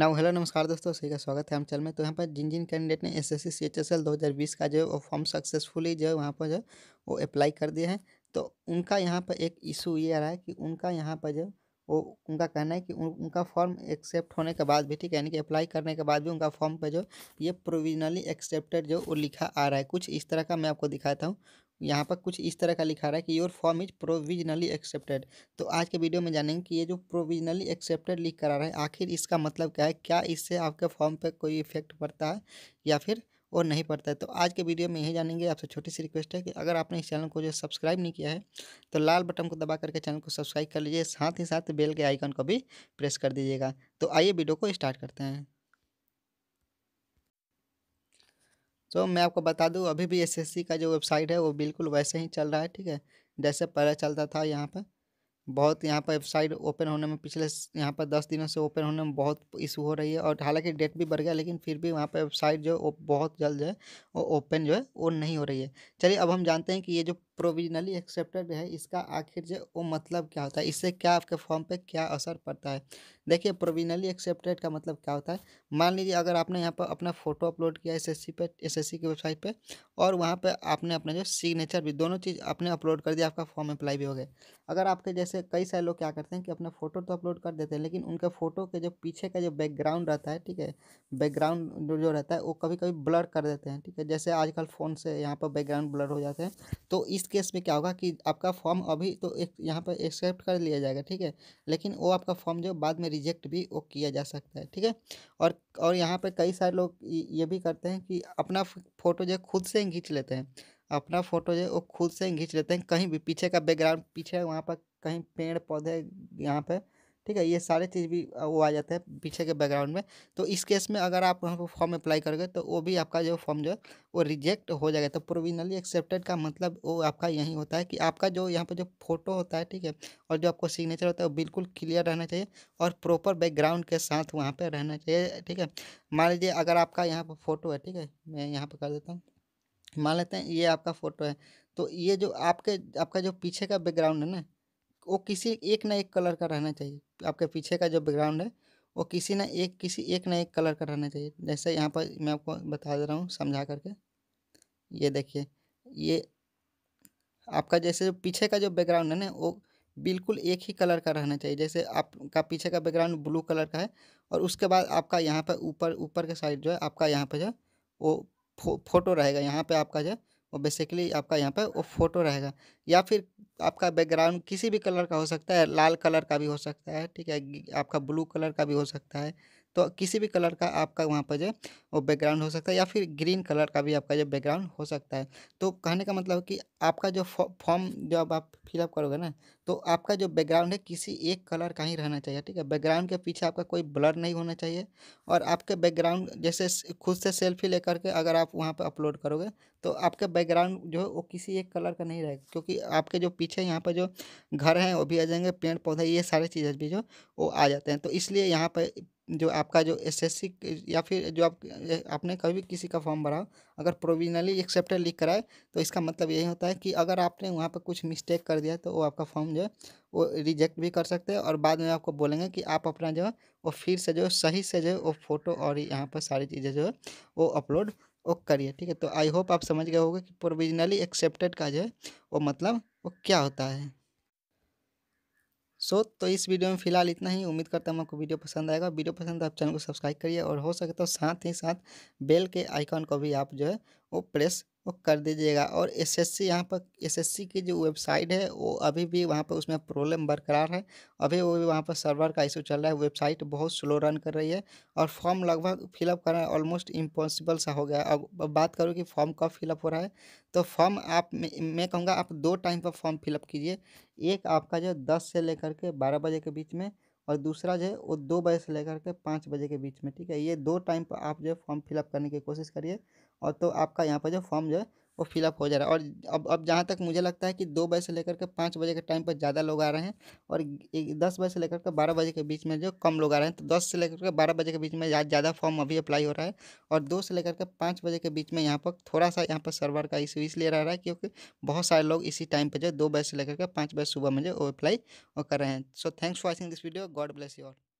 now hello नमस्कार दोस्तों सही का स्वागत है हम चल में तो यहाँ पर जिन जिन कैंडिडेट ने S S C H S L दो हज़ार बीस का जो है वो फॉर्म सक्सेसफुली जो है वहाँ पर जो है वो अप्लाई कर दिया है तो उनका यहाँ पर एक इशू ये आ रहा है कि उनका यहाँ पर जो वो उनका कहना है कि उन, उनका फॉर्म एक्सेप्ट होने के बाद भी ठीक है यानी कि अप्लाई करने के बाद भी उनका फॉर्म पर जो ये प्रोविजनली एक्सेप्टेड जो वो लिखा आ रहा है कुछ इस तरह का मैं आपको दिखाता हूँ यहाँ पर कुछ इस तरह का लिखा रहा है कि your form is provisionally accepted तो आज के वीडियो में जानेंगे कि ये जो प्रोविजनली एक्सेप्टेड लिख कर आ रहा है आखिर इसका मतलब क्या है क्या इससे आपके फॉर्म पर कोई इफेक्ट पड़ता है या फिर और नहीं पड़ता है तो आज के वीडियो में यही जानेंगे आपसे छोटी सी रिक्वेस्ट है कि अगर आपने इस चैनल को जो सब्सक्राइब नहीं किया है तो लाल बटन को दबा करके चैनल को सब्सक्राइब कर लीजिए साथ ही साथ बेल के आइकन को भी प्रेस कर दीजिएगा तो आइए वीडियो को स्टार्ट करते हैं तो मैं आपको बता दूँ अभी भी एसएससी का जो वेबसाइट है वो बिल्कुल वैसे ही चल रहा है ठीक है जैसे पहले चलता था यहाँ पर बहुत यहाँ पर वेबसाइट ओपन होने में पिछले यहाँ पर दस दिनों से ओपन होने में बहुत इशू हो रही है और हालांकि डेट भी बढ़ गया लेकिन फिर भी वहाँ पर वेबसाइट जो बहुत जल्द जो है वो ओपन जो है वो नहीं हो रही है चलिए अब हम जानते हैं कि ये जो प्रोविजनली एक्सेप्टेड है इसका आखिर जो वो मतलब क्या होता है इससे क्या आपके फॉर्म पे क्या असर पड़ता है देखिए प्रोविजनली एक्सेप्टेड का मतलब क्या होता है मान लीजिए अगर आपने यहाँ पर अपना फ़ोटो अपलोड किया एसएससी पे एसएससी की वेबसाइट पे और वहाँ पे आपने अपना जो सिग्नेचर भी दोनों चीज़ आपने अपलोड कर दिया आपका फॉर्म अप्लाई भी हो गया अगर आपके जैसे कई सारे लोग क्या करते हैं कि अपना फ़ोटो तो अपलोड कर देते हैं लेकिन उनके फ़ोटो के जो पीछे का जो बैकग्राउंड रहता है ठीक है बैकग्राउंड जो रहता है वो कभी कभी ब्लर कर देते हैं ठीक है जैसे आजकल फ़ोन से यहाँ पर बैकग्राउंड ब्लर हो जाते हैं तो इस केस में क्या होगा कि आपका फॉर्म अभी तो एक यहाँ पर एक्सेप्ट कर लिया जाएगा ठीक है लेकिन वो आपका फॉर्म जो बाद में रिजेक्ट भी वो किया जा सकता है ठीक है और और यहाँ पर कई सारे लोग ये भी करते हैं कि अपना फ़ोटो जो खुद से ही खींच लेते हैं अपना फ़ोटो जो वो खुद से ही खींच लेते हैं कहीं भी पीछे का बैकग्राउंड पीछे वहाँ पर कहीं पेड़ पौधे यहाँ पर ठीक है ये सारे चीज़ भी वो आ जाते हैं पीछे के बैकग्राउंड में तो इस केस में अगर आप वहाँ पर फॉर्म अप्लाई करोगे तो वो भी आपका जो फॉर्म जो है वो रिजेक्ट हो जाएगा तो प्रोविजनली एक्सेप्टेड का मतलब वो आपका यही होता है कि आपका जो यहाँ पर जो फोटो होता है ठीक है और जो आपको सिग्नेचर होता है वो बिल्कुल क्लियर रहना चाहिए और प्रॉपर बैकग्राउंड के साथ वहाँ पर रहना चाहिए ठीक है मान लीजिए अगर आपका यहाँ पर फोटो है ठीक है मैं यहाँ पर कर देता हूँ मान लेते हैं ये आपका फ़ोटो है तो ये जो आपके आपका जो पीछे का बैकग्राउंड है ना वो किसी एक ना एक कलर का रहना चाहिए आपके पीछे का जो बैकग्राउंड है वो किसी ना एक किसी एक ना एक कलर का रहना चाहिए जैसे यहाँ पर मैं आपको बता दे रहा हूँ समझा करके ये देखिए ये आपका जैसे पीछे का जो बैकग्राउंड है ना वो बिल्कुल एक ही कलर का रहना चाहिए जैसे आपका पीछे का बैकग्राउंड ब्लू कलर का है और उसके बाद आपका यहाँ पर ऊपर ऊपर के साइड जो है आपका यहाँ पर जो है वो फो, फोटो रहेगा यहाँ पे आपका जो है वो बेसिकली आपका यहाँ पे वो फोटो रहेगा या फिर आपका बैकग्राउंड किसी भी कलर का हो सकता है लाल कलर का भी हो सकता है ठीक है आपका ब्लू कलर का भी हो सकता है तो किसी भी कलर का आपका वहाँ पर जो वो बैकग्राउंड हो सकता है या फिर ग्रीन कलर का भी आपका जो बैकग्राउंड हो सकता है तो कहने का मतलब कि आपका जो फॉर्म जब आप फिलअप करोगे ना तो आपका जो बैकग्राउंड है किसी एक कलर का ही रहना चाहिए ठीक है बैकग्राउंड के पीछे आपका कोई ब्लर नहीं होना चाहिए और आपके बैकग्राउंड जैसे खुद से सेल्फी लेकर के अगर आप वहाँ पर अपलोड करोगे तो आपका बैकग्राउंड जो है वो किसी एक कलर का नहीं रहेगा क्योंकि आपके जो पीछे पीछे यहाँ पर जो घर हैं वो भी आ जाएंगे पेड़ पौधे ये सारे चीज़ें भी जो वो आ जाते हैं तो इसलिए यहाँ पर जो आपका जो एसएससी या फिर जो आप आपने कभी भी किसी का फॉर्म भरा अगर प्रोविजनली एक्सेप्टेड लिख कराए तो इसका मतलब यही होता है कि अगर आपने वहाँ पर कुछ मिस्टेक कर दिया तो वो आपका फॉर्म जो है वो रिजेक्ट भी कर सकते हैं और बाद में आपको बोलेंगे कि आप अपना जो है वो फिर से जो सही से जो है वो फोटो और यहाँ पर सारी चीज़ें जो है वो अपलोड वो करिए ठीक है तो आई होप आप समझ गए होंगे कि प्रोविजनली एक्सेप्टेड का जो है वो मतलब वो क्या होता है सो so, तो इस वीडियो में फिलहाल इतना ही उम्मीद करता हूँ आपको वीडियो पसंद आएगा वीडियो पसंद आप चैनल को सब्सक्राइब करिए और हो सके तो साथ ही साथ बेल के आइकॉन को भी आप जो है वो प्रेस वो कर दीजिएगा और एस एस सी यहाँ पर एस एस सी की जो वेबसाइट है वो अभी भी वहाँ पर उसमें प्रॉब्लम बरकरार है अभी वो भी वहाँ पर सर्वर का इशू चल रहा है वेबसाइट बहुत स्लो रन कर रही है और फॉर्म लगभग फिलअप करना ऑलमोस्ट इम्पॉसिबल सा हो गया अब बात करूँ कि फॉर्म कब फिलअप हो रहा है तो फॉर्म आप मैं कहूँगा आप दो टाइम पर फॉर्म फिलअप कीजिए एक आपका जो दस से लेकर के बारह बजे के बीच में और दूसरा जो है वो दो बजे से लेकर के पाँच बजे के बीच में ठीक है ये दो टाइम पर आप जो है फॉर्म फिलअप करने की कोशिश करिए और तो आपका यहाँ पर जो फॉर्म जो है वो फिलअप हो जा रहा है और अब अब जहाँ तक मुझे लगता है कि दो बजे से लेकर के पाँच बजे के टाइम पर ज़्यादा लोग आ रहे हैं और दस बजे से लेकर के बारह बजे के बीच में जो कम लोग आ रहे हैं तो दस से लेकर के बारह बजे के बीच में ज़्यादा फॉर्म अभी अप्लाई हो रहा है और दो से लेकर के पाँच बजे के बीच में यहाँ पर थोड़ा सा यहाँ पर सर्वर का इशू इसलिए रह रहा है क्योंकि बहुत सारे लोग इसी टाइम पर जो दो बजे से लेकर के पाँच बजे सुबह में जो वो अप्लाई कर रहे हैं so thanks for watching this video god bless you